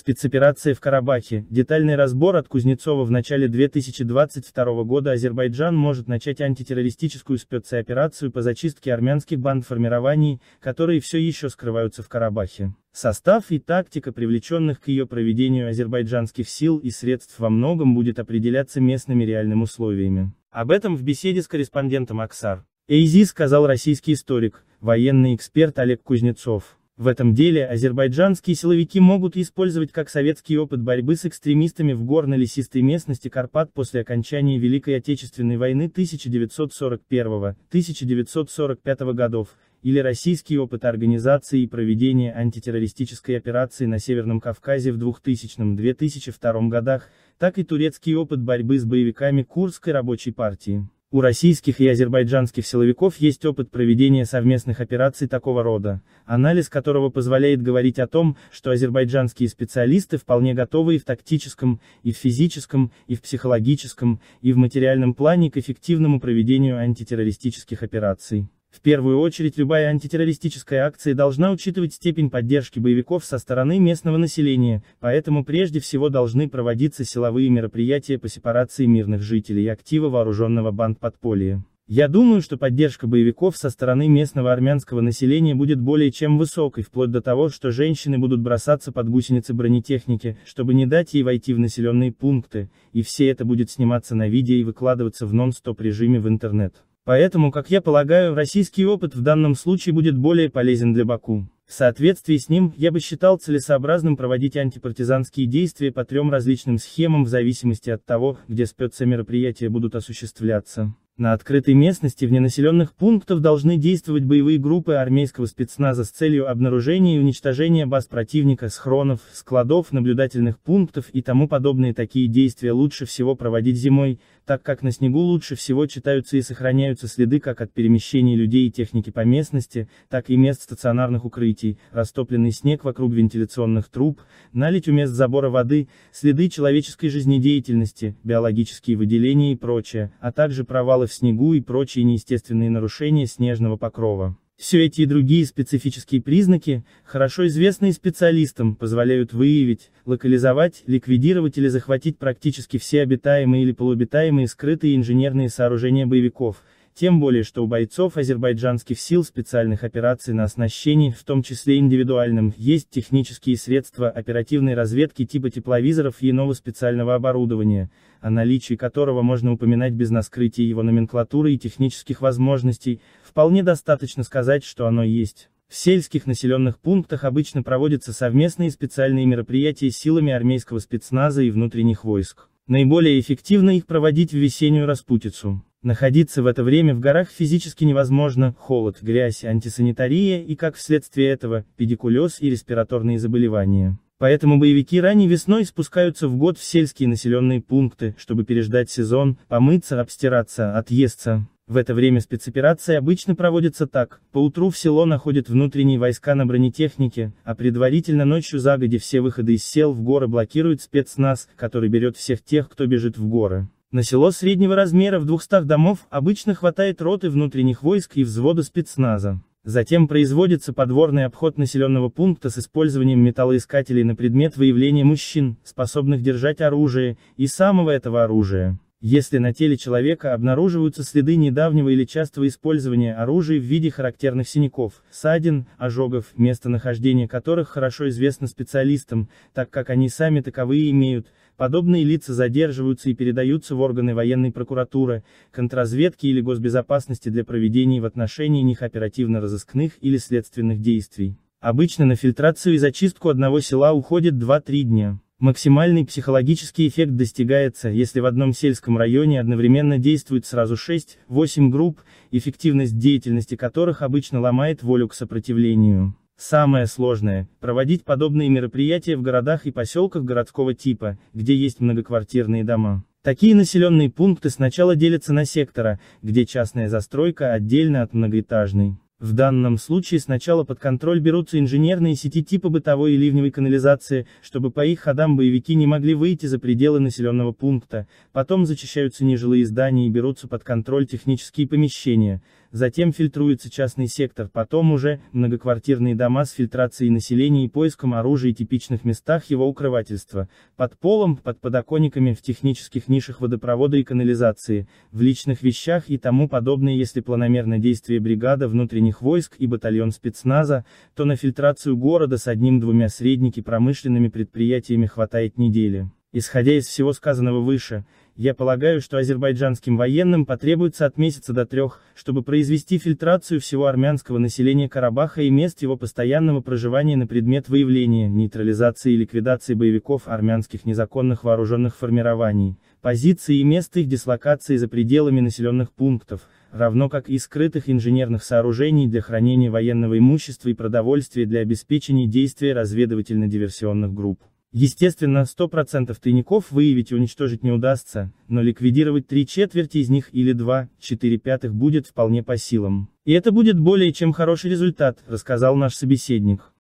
Спецоперация в Карабахе. Детальный разбор от Кузнецова в начале 2022 года Азербайджан может начать антитеррористическую спецоперацию по зачистке армянских бандформирований, которые все еще скрываются в Карабахе. Состав и тактика привлеченных к ее проведению азербайджанских сил и средств во многом будет определяться местными реальными условиями. Об этом в беседе с корреспондентом Аксар. Эйзи сказал российский историк, военный эксперт Олег Кузнецов. В этом деле азербайджанские силовики могут использовать как советский опыт борьбы с экстремистами в горно-лесистой местности Карпат после окончания Великой Отечественной войны 1941-1945 годов, или российский опыт организации и проведения антитеррористической операции на Северном Кавказе в 2000-2002 годах, так и турецкий опыт борьбы с боевиками Курдской рабочей партии. У российских и азербайджанских силовиков есть опыт проведения совместных операций такого рода, анализ которого позволяет говорить о том, что азербайджанские специалисты вполне готовы и в тактическом, и в физическом, и в психологическом, и в материальном плане к эффективному проведению антитеррористических операций. В первую очередь любая антитеррористическая акция должна учитывать степень поддержки боевиков со стороны местного населения, поэтому прежде всего должны проводиться силовые мероприятия по сепарации мирных жителей и актива вооруженного бандподполья. Я думаю, что поддержка боевиков со стороны местного армянского населения будет более чем высокой, вплоть до того, что женщины будут бросаться под гусеницы бронетехники, чтобы не дать ей войти в населенные пункты, и все это будет сниматься на видео и выкладываться в нон-стоп режиме в интернет. Поэтому, как я полагаю, российский опыт в данном случае будет более полезен для Баку. В соответствии с ним, я бы считал целесообразным проводить антипартизанские действия по трем различным схемам в зависимости от того, где спецмероприятия будут осуществляться. На открытой местности вне населенных пунктов должны действовать боевые группы армейского спецназа с целью обнаружения и уничтожения баз противника, схронов, складов, наблюдательных пунктов и тому подобные такие действия лучше всего проводить зимой, так как на снегу лучше всего читаются и сохраняются следы как от перемещения людей и техники по местности, так и мест стационарных укрытий, растопленный снег вокруг вентиляционных труб, налить у мест забора воды, следы человеческой жизнедеятельности, биологические выделения и прочее, а также провалы в снегу и прочие неестественные нарушения снежного покрова. Все эти и другие специфические признаки, хорошо известные специалистам, позволяют выявить, локализовать, ликвидировать или захватить практически все обитаемые или полуобитаемые скрытые инженерные сооружения боевиков, тем более, что у бойцов азербайджанских сил специальных операций на оснащении, в том числе индивидуальным, есть технические средства оперативной разведки типа тепловизоров и иного специального оборудования, о наличии которого можно упоминать без наскрытия его номенклатуры и технических возможностей, вполне достаточно сказать, что оно есть. В сельских населенных пунктах обычно проводятся совместные специальные мероприятия силами армейского спецназа и внутренних войск. Наиболее эффективно их проводить в весеннюю распутицу. Находиться в это время в горах физически невозможно, холод, грязь, антисанитария и, как вследствие этого, педикулез и респираторные заболевания. Поэтому боевики ранней весной спускаются в год в сельские населенные пункты, чтобы переждать сезон, помыться, обстираться, отъесться. В это время спецоперации обычно проводятся так, поутру в село находят внутренние войска на бронетехнике, а предварительно ночью загоди все выходы из сел в горы блокирует спецназ, который берет всех тех, кто бежит в горы. На село среднего размера в 200 домов обычно хватает роты внутренних войск и взвода спецназа. Затем производится подворный обход населенного пункта с использованием металлоискателей на предмет выявления мужчин, способных держать оружие, и самого этого оружия. Если на теле человека обнаруживаются следы недавнего или частого использования оружия в виде характерных синяков, ссадин, ожогов, местонахождение которых хорошо известно специалистам, так как они сами таковые имеют, Подобные лица задерживаются и передаются в органы военной прокуратуры, контрразведки или госбезопасности для проведения в отношении них оперативно-розыскных или следственных действий. Обычно на фильтрацию и зачистку одного села уходит 2-3 дня. Максимальный психологический эффект достигается, если в одном сельском районе одновременно действует сразу 6-8 групп, эффективность деятельности которых обычно ломает волю к сопротивлению. Самое сложное – проводить подобные мероприятия в городах и поселках городского типа, где есть многоквартирные дома. Такие населенные пункты сначала делятся на сектора, где частная застройка отдельно от многоэтажной. В данном случае сначала под контроль берутся инженерные сети типа бытовой и ливневой канализации, чтобы по их ходам боевики не могли выйти за пределы населенного пункта, потом зачищаются нежилые здания и берутся под контроль технические помещения, затем фильтруется частный сектор, потом уже, многоквартирные дома с фильтрацией населения и поиском оружия и типичных местах его укрывательства, под полом, под подоконниками, в технических нишах водопровода и канализации, в личных вещах и тому подобное если планомерно действие бригада внутренних войск и батальон спецназа, то на фильтрацию города с одним-двумя средники промышленными предприятиями хватает недели. Исходя из всего сказанного выше, я полагаю, что азербайджанским военным потребуется от месяца до трех, чтобы произвести фильтрацию всего армянского населения Карабаха и мест его постоянного проживания на предмет выявления, нейтрализации и ликвидации боевиков армянских незаконных вооруженных формирований, позиций и мест их дислокации за пределами населенных пунктов, равно как и скрытых инженерных сооружений для хранения военного имущества и продовольствия для обеспечения действия разведывательно-диверсионных групп. Естественно, 100% тайников выявить и уничтожить не удастся, но ликвидировать три четверти из них или два, четыре пятых будет вполне по силам. И это будет более чем хороший результат, рассказал наш собеседник.